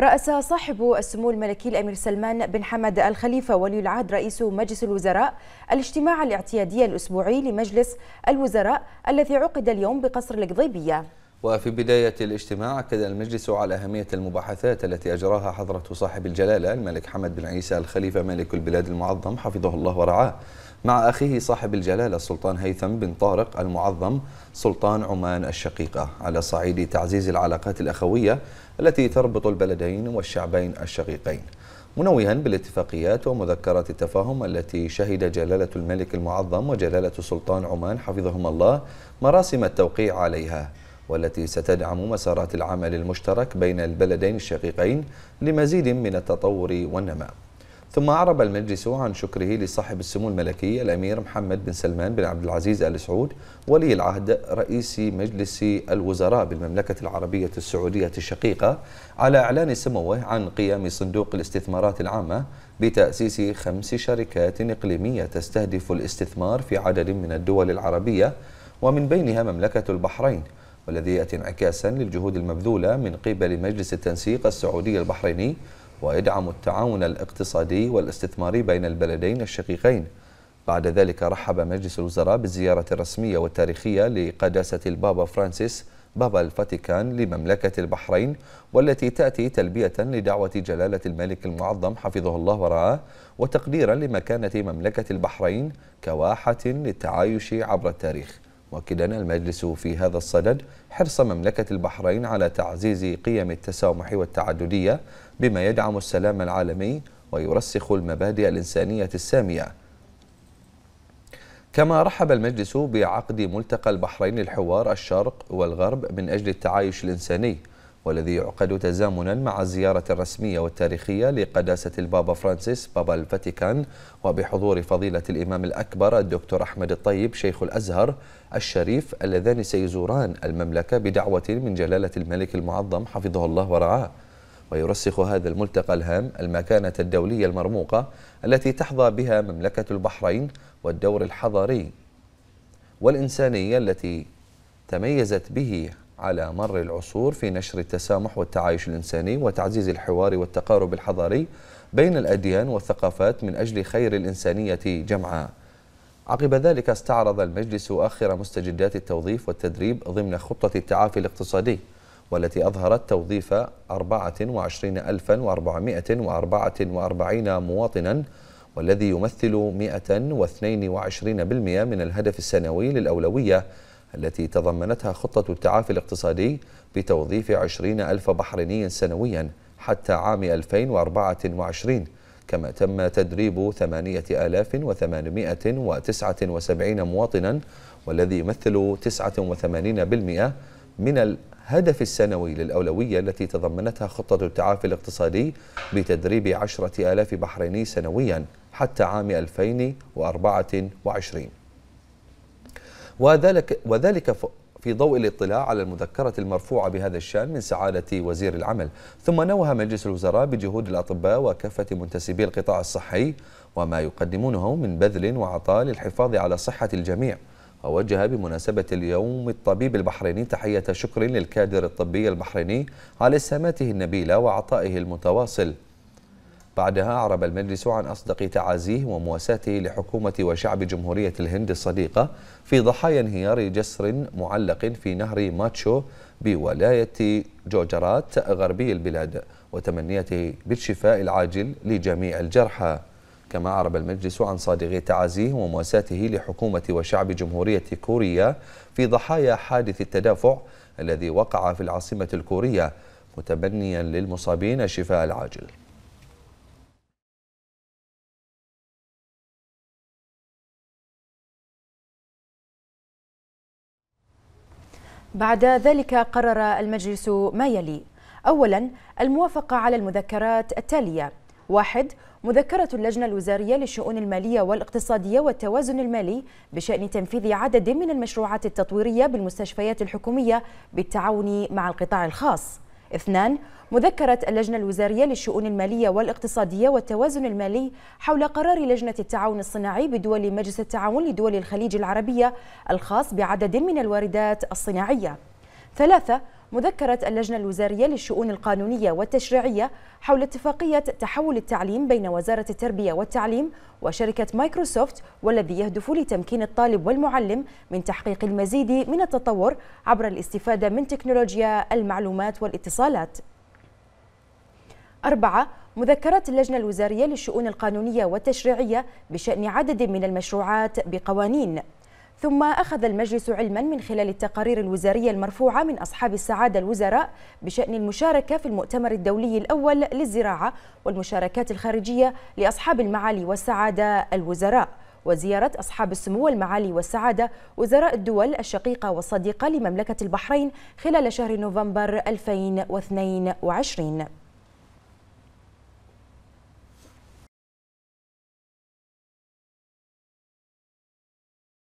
رأس صاحب السمو الملكي الأمير سلمان بن حمد الخليفة ولي العهد رئيس مجلس الوزراء الاجتماع الاعتيادي الأسبوعي لمجلس الوزراء الذي عقد اليوم بقصر القضيبية وفي بداية الاجتماع أكد المجلس على أهمية المباحثات التي أجراها حضرة صاحب الجلالة الملك حمد بن عيسى الخليفة ملك البلاد المعظم حفظه الله ورعاه مع أخيه صاحب الجلالة السلطان هيثم بن طارق المعظم سلطان عمان الشقيقة على صعيد تعزيز العلاقات الأخوية التي تربط البلدين والشعبين الشقيقين منوها بالاتفاقيات ومذكرات التفاهم التي شهد جلالة الملك المعظم وجلالة سلطان عمان حفظهما الله مراسم التوقيع عليها والتي ستدعم مسارات العمل المشترك بين البلدين الشقيقين لمزيد من التطور والنماء ثم أعرب المجلس عن شكره لصاحب السمو الملكي الأمير محمد بن سلمان بن عبد العزيز آل سعود ولي العهد رئيس مجلس الوزراء بالمملكة العربية السعودية الشقيقة على إعلان سموه عن قيام صندوق الاستثمارات العامة بتأسيس خمس شركات إقليمية تستهدف الاستثمار في عدد من الدول العربية ومن بينها مملكة البحرين والذي يأتي انعكاسا للجهود المبذولة من قبل مجلس التنسيق السعودي البحريني ويدعم التعاون الاقتصادي والاستثماري بين البلدين الشقيقين بعد ذلك رحب مجلس الوزراء بالزيارة الرسمية والتاريخية لقداسة البابا فرانسيس بابا الفاتيكان لمملكة البحرين والتي تأتي تلبية لدعوة جلالة الملك المعظم حفظه الله ورعاه وتقديرا لمكانة مملكة البحرين كواحة للتعايش عبر التاريخ مؤكدا المجلس في هذا الصدد حرص مملكة البحرين على تعزيز قيم التسامح والتعددية بما يدعم السلام العالمي ويرسخ المبادئ الإنسانية السامية كما رحب المجلس بعقد ملتقى البحرين الحوار الشرق والغرب من أجل التعايش الإنساني والذي يعقد تزامنا مع الزيارة الرسمية والتاريخية لقداسة البابا فرانسيس بابا الفاتيكان وبحضور فضيلة الإمام الأكبر الدكتور أحمد الطيب شيخ الأزهر الشريف اللذان سيزوران المملكة بدعوة من جلالة الملك المعظم حفظه الله ورعاه ويرسخ هذا الملتقى الهام المكانة الدولية المرموقة التي تحظى بها مملكة البحرين والدور الحضاري والإنسانية التي تميزت به على مر العصور في نشر التسامح والتعايش الإنساني وتعزيز الحوار والتقارب الحضاري بين الأديان والثقافات من أجل خير الإنسانية جمعاء عقب ذلك استعرض المجلس آخر مستجدات التوظيف والتدريب ضمن خطة التعافي الاقتصادي والتي أظهرت توظيف 24444 مواطنا والذي يمثل 122% من الهدف السنوي للأولوية التي تضمنتها خطة التعافي الاقتصادي بتوظيف 20 ألف بحريني سنويا حتى عام 2024 كما تم تدريب 8879 مواطنا والذي يمثل 89% من الهدف السنوي للأولوية التي تضمنتها خطة التعافي الاقتصادي بتدريب عشرة آلاف بحريني سنويا حتى عام 2024 وذلك, وذلك في ضوء الاطلاع على المذكرة المرفوعة بهذا الشأن من سعادة وزير العمل ثم نوه مجلس الوزراء بجهود الأطباء وكافة منتسبي القطاع الصحي وما يقدمونه من بذل وعطاء للحفاظ على صحة الجميع ووجه بمناسبة اليوم الطبيب البحريني تحية شكر للكادر الطبي البحريني على سماته النبيلة وعطائه المتواصل بعدها أعرب المجلس عن أصدق تعازيه ومواساته لحكومة وشعب جمهورية الهند الصديقة في ضحايا انهيار جسر معلق في نهر ماتشو بولاية جوجرات غربي البلاد وتمنيته بالشفاء العاجل لجميع الجرحى كما أعرب المجلس عن صادق تعازيه ومواساته لحكومة وشعب جمهورية كوريا في ضحايا حادث التدافع الذي وقع في العاصمة الكورية متبنيا للمصابين الشفاء العاجل بعد ذلك قرر المجلس ما يلي أولا الموافقة على المذكرات التالية واحد مذكرة اللجنة الوزارية للشؤون المالية والاقتصادية والتوازن المالي بشأن تنفيذ عدد من المشروعات التطويرية بالمستشفيات الحكومية بالتعاون مع القطاع الخاص اثنان مذكرة اللجنة الوزارية للشؤون المالية والاقتصادية والتوازن المالي حول قرار لجنة التعاون الصناعي بدول مجلس التعاون لدول الخليج العربية الخاص بعدد من الواردات الصناعية ثلاثة مذكرة اللجنة الوزارية للشؤون القانونية والتشريعية حول اتفاقية تحول التعليم بين وزارة التربية والتعليم وشركة مايكروسوفت والذي يهدف لتمكين الطالب والمعلم من تحقيق المزيد من التطور عبر الاستفادة من تكنولوجيا المعلومات والاتصالات. أربعة مذكرة اللجنة الوزارية للشؤون القانونية والتشريعية بشأن عدد من المشروعات بقوانين ثم أخذ المجلس علما من خلال التقارير الوزارية المرفوعة من أصحاب السعادة الوزراء بشأن المشاركة في المؤتمر الدولي الأول للزراعة والمشاركات الخارجية لأصحاب المعالي والسعادة الوزراء وزيارة أصحاب السمو المعالي والسعادة وزراء الدول الشقيقة والصديقة لمملكة البحرين خلال شهر نوفمبر 2022